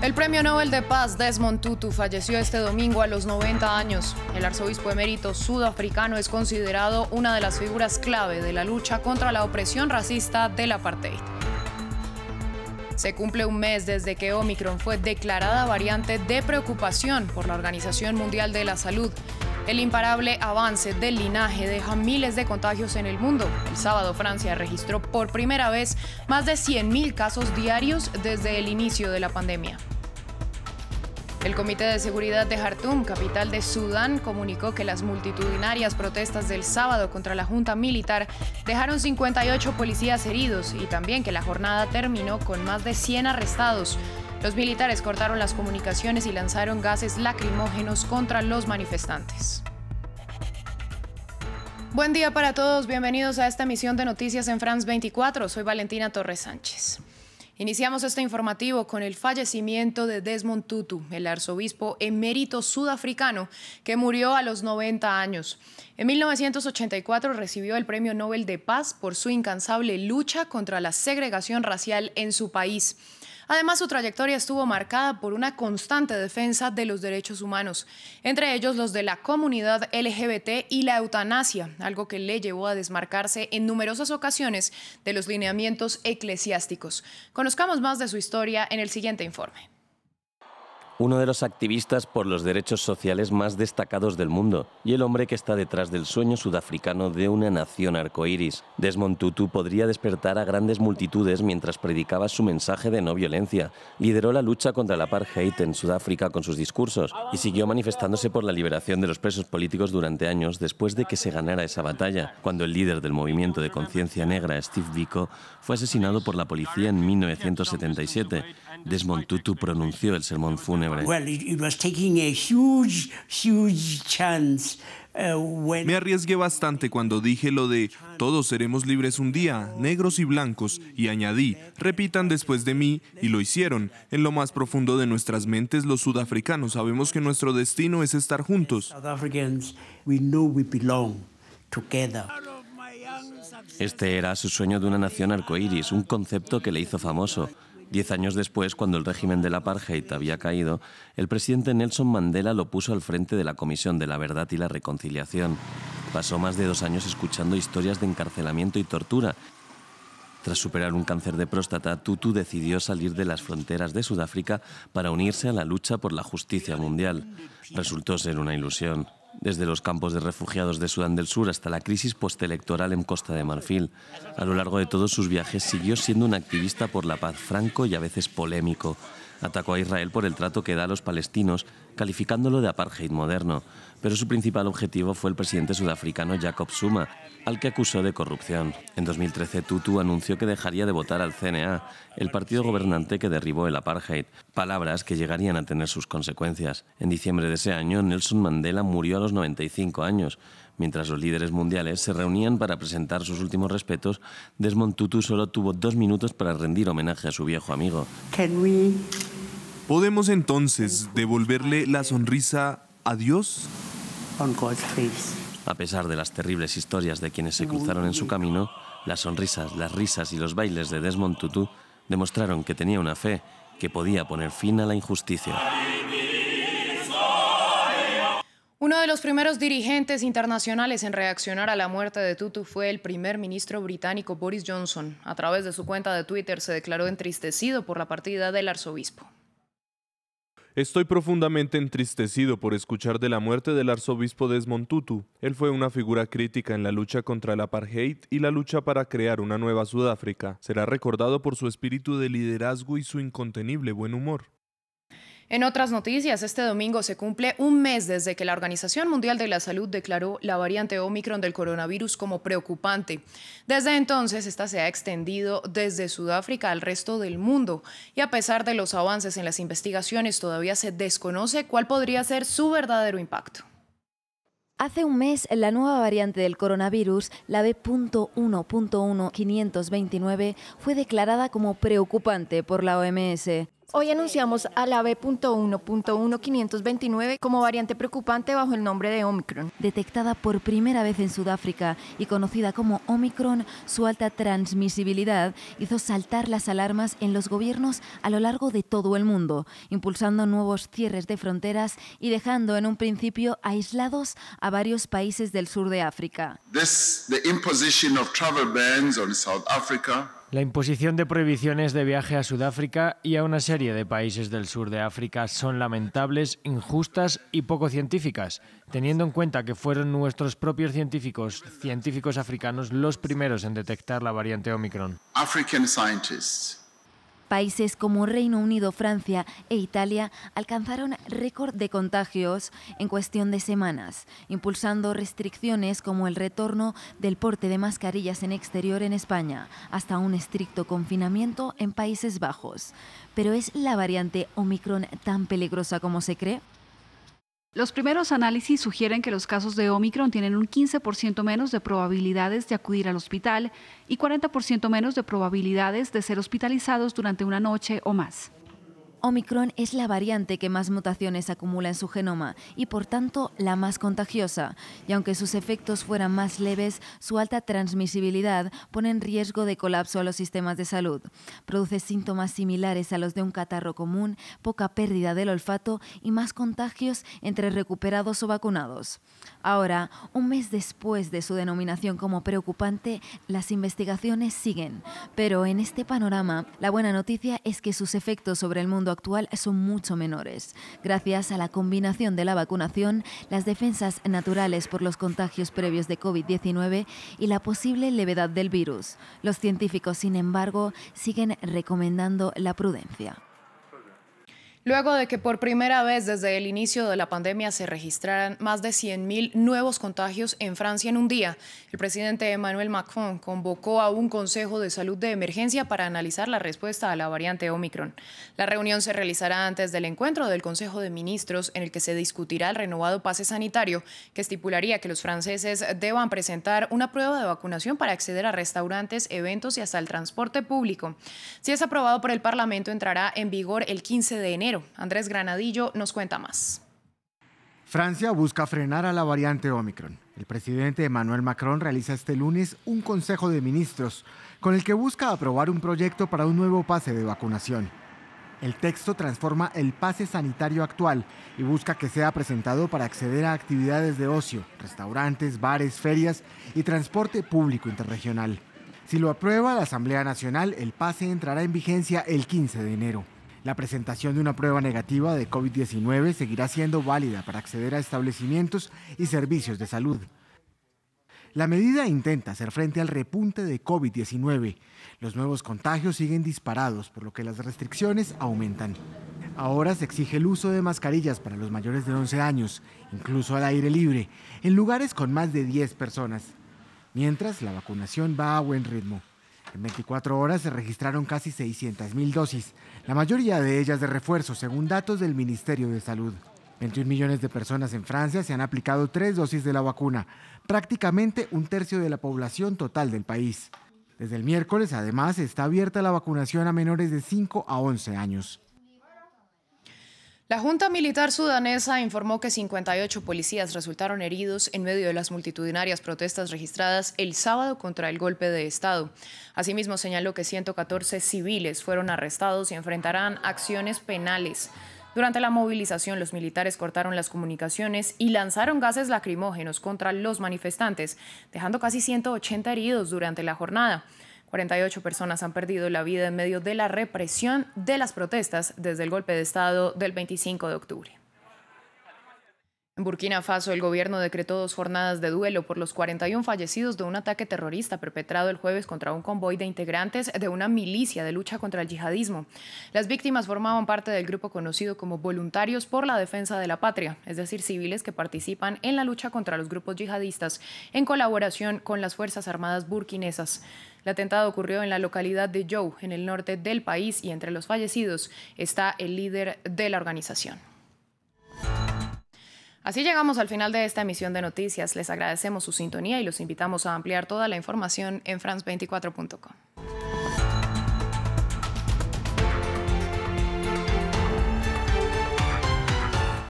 El premio Nobel de Paz Desmond Tutu falleció este domingo a los 90 años. El arzobispo emérito sudafricano es considerado una de las figuras clave de la lucha contra la opresión racista del apartheid. Se cumple un mes desde que Omicron fue declarada variante de preocupación por la Organización Mundial de la Salud. El imparable avance del linaje deja miles de contagios en el mundo. El sábado Francia registró por primera vez más de 100.000 casos diarios desde el inicio de la pandemia. El Comité de Seguridad de Jartum, capital de Sudán, comunicó que las multitudinarias protestas del sábado contra la Junta Militar dejaron 58 policías heridos y también que la jornada terminó con más de 100 arrestados. Los militares cortaron las comunicaciones y lanzaron gases lacrimógenos contra los manifestantes. Buen día para todos, bienvenidos a esta emisión de Noticias en France 24. Soy Valentina Torres Sánchez. Iniciamos este informativo con el fallecimiento de Desmond Tutu, el arzobispo emérito sudafricano que murió a los 90 años. En 1984 recibió el Premio Nobel de Paz por su incansable lucha contra la segregación racial en su país. Además, su trayectoria estuvo marcada por una constante defensa de los derechos humanos, entre ellos los de la comunidad LGBT y la eutanasia, algo que le llevó a desmarcarse en numerosas ocasiones de los lineamientos eclesiásticos. Conozcamos más de su historia en el siguiente informe uno de los activistas por los derechos sociales más destacados del mundo y el hombre que está detrás del sueño sudafricano de una nación arcoíris. Desmond Tutu podría despertar a grandes multitudes mientras predicaba su mensaje de no violencia, lideró la lucha contra la apartheid en Sudáfrica con sus discursos y siguió manifestándose por la liberación de los presos políticos durante años después de que se ganara esa batalla, cuando el líder del movimiento de conciencia negra, Steve Biko, fue asesinado por la policía en 1977. Desmond Tutu pronunció el sermón fúnebre me arriesgué bastante cuando dije lo de todos seremos libres un día, negros y blancos, y añadí, repitan después de mí, y lo hicieron. En lo más profundo de nuestras mentes los sudafricanos sabemos que nuestro destino es estar juntos. Este era su sueño de una nación arcoíris, un concepto que le hizo famoso. Diez años después, cuando el régimen de la apartheid había caído, el presidente Nelson Mandela lo puso al frente de la Comisión de la Verdad y la Reconciliación. Pasó más de dos años escuchando historias de encarcelamiento y tortura. Tras superar un cáncer de próstata, Tutu decidió salir de las fronteras de Sudáfrica para unirse a la lucha por la justicia mundial. Resultó ser una ilusión desde los campos de refugiados de Sudán del Sur hasta la crisis postelectoral en Costa de Marfil. A lo largo de todos sus viajes siguió siendo un activista por la paz franco y a veces polémico atacó a Israel por el trato que da a los palestinos, calificándolo de apartheid moderno, pero su principal objetivo fue el presidente sudafricano Jacob Zuma, al que acusó de corrupción. En 2013, Tutu anunció que dejaría de votar al CNA, el partido gobernante que derribó el apartheid, palabras que llegarían a tener sus consecuencias. En diciembre de ese año, Nelson Mandela murió a los 95 años, Mientras los líderes mundiales se reunían para presentar sus últimos respetos, Desmond Tutu solo tuvo dos minutos para rendir homenaje a su viejo amigo. ¿Podemos entonces devolverle la sonrisa a Dios? A pesar de las terribles historias de quienes se cruzaron en su camino, las sonrisas, las risas y los bailes de Desmond Tutu demostraron que tenía una fe que podía poner fin a la injusticia. Uno de los primeros dirigentes internacionales en reaccionar a la muerte de Tutu fue el primer ministro británico Boris Johnson. A través de su cuenta de Twitter se declaró entristecido por la partida del arzobispo. Estoy profundamente entristecido por escuchar de la muerte del arzobispo Desmond Tutu. Él fue una figura crítica en la lucha contra el apartheid y la lucha para crear una nueva Sudáfrica. Será recordado por su espíritu de liderazgo y su incontenible buen humor. En otras noticias, este domingo se cumple un mes desde que la Organización Mundial de la Salud declaró la variante Omicron del coronavirus como preocupante. Desde entonces, esta se ha extendido desde Sudáfrica al resto del mundo y a pesar de los avances en las investigaciones, todavía se desconoce cuál podría ser su verdadero impacto. Hace un mes, la nueva variante del coronavirus, la B.1.1.529, fue declarada como preocupante por la OMS. Hoy anunciamos a la B.1.1529 como variante preocupante bajo el nombre de Omicron. Detectada por primera vez en Sudáfrica y conocida como Omicron, su alta transmisibilidad hizo saltar las alarmas en los gobiernos a lo largo de todo el mundo, impulsando nuevos cierres de fronteras y dejando en un principio aislados a varios países del sur de África. La imposición de prohibiciones de viaje a Sudáfrica y a una serie de países del sur de África son lamentables, injustas y poco científicas, teniendo en cuenta que fueron nuestros propios científicos, científicos africanos, los primeros en detectar la variante Omicron. Países como Reino Unido, Francia e Italia alcanzaron récord de contagios en cuestión de semanas, impulsando restricciones como el retorno del porte de mascarillas en exterior en España, hasta un estricto confinamiento en Países Bajos. Pero ¿es la variante Omicron tan peligrosa como se cree? Los primeros análisis sugieren que los casos de Omicron tienen un 15% menos de probabilidades de acudir al hospital y 40% menos de probabilidades de ser hospitalizados durante una noche o más. Omicron es la variante que más mutaciones acumula en su genoma y por tanto la más contagiosa, y aunque sus efectos fueran más leves, su alta transmisibilidad pone en riesgo de colapso a los sistemas de salud. Produce síntomas similares a los de un catarro común, poca pérdida del olfato y más contagios entre recuperados o vacunados. Ahora, un mes después de su denominación como preocupante, las investigaciones siguen, pero en este panorama, la buena noticia es que sus efectos sobre el mundo actual son mucho menores. Gracias a la combinación de la vacunación, las defensas naturales por los contagios previos de COVID-19 y la posible levedad del virus. Los científicos, sin embargo, siguen recomendando la prudencia. Luego de que por primera vez desde el inicio de la pandemia se registraran más de 100.000 nuevos contagios en Francia en un día, el presidente Emmanuel Macron convocó a un Consejo de Salud de Emergencia para analizar la respuesta a la variante Omicron. La reunión se realizará antes del encuentro del Consejo de Ministros en el que se discutirá el renovado pase sanitario que estipularía que los franceses deban presentar una prueba de vacunación para acceder a restaurantes, eventos y hasta el transporte público. Si es aprobado por el Parlamento entrará en vigor el 15 de enero Andrés Granadillo nos cuenta más. Francia busca frenar a la variante Omicron. El presidente Emmanuel Macron realiza este lunes un consejo de ministros con el que busca aprobar un proyecto para un nuevo pase de vacunación. El texto transforma el pase sanitario actual y busca que sea presentado para acceder a actividades de ocio, restaurantes, bares, ferias y transporte público interregional. Si lo aprueba la Asamblea Nacional, el pase entrará en vigencia el 15 de enero. La presentación de una prueba negativa de COVID-19 seguirá siendo válida para acceder a establecimientos y servicios de salud. La medida intenta hacer frente al repunte de COVID-19. Los nuevos contagios siguen disparados, por lo que las restricciones aumentan. Ahora se exige el uso de mascarillas para los mayores de 11 años, incluso al aire libre, en lugares con más de 10 personas. Mientras, la vacunación va a buen ritmo. En 24 horas se registraron casi 600.000 dosis, la mayoría de ellas de refuerzo, según datos del Ministerio de Salud. 21 millones de personas en Francia se han aplicado tres dosis de la vacuna, prácticamente un tercio de la población total del país. Desde el miércoles, además, está abierta la vacunación a menores de 5 a 11 años. La Junta Militar Sudanesa informó que 58 policías resultaron heridos en medio de las multitudinarias protestas registradas el sábado contra el golpe de Estado. Asimismo, señaló que 114 civiles fueron arrestados y enfrentarán acciones penales. Durante la movilización, los militares cortaron las comunicaciones y lanzaron gases lacrimógenos contra los manifestantes, dejando casi 180 heridos durante la jornada. 48 personas han perdido la vida en medio de la represión de las protestas desde el golpe de Estado del 25 de octubre. En Burkina Faso, el gobierno decretó dos jornadas de duelo por los 41 fallecidos de un ataque terrorista perpetrado el jueves contra un convoy de integrantes de una milicia de lucha contra el yihadismo. Las víctimas formaban parte del grupo conocido como Voluntarios por la Defensa de la Patria, es decir, civiles que participan en la lucha contra los grupos yihadistas en colaboración con las Fuerzas Armadas burkinesas. El atentado ocurrió en la localidad de Joe, en el norte del país, y entre los fallecidos está el líder de la organización. Así llegamos al final de esta emisión de noticias. Les agradecemos su sintonía y los invitamos a ampliar toda la información en france24.com.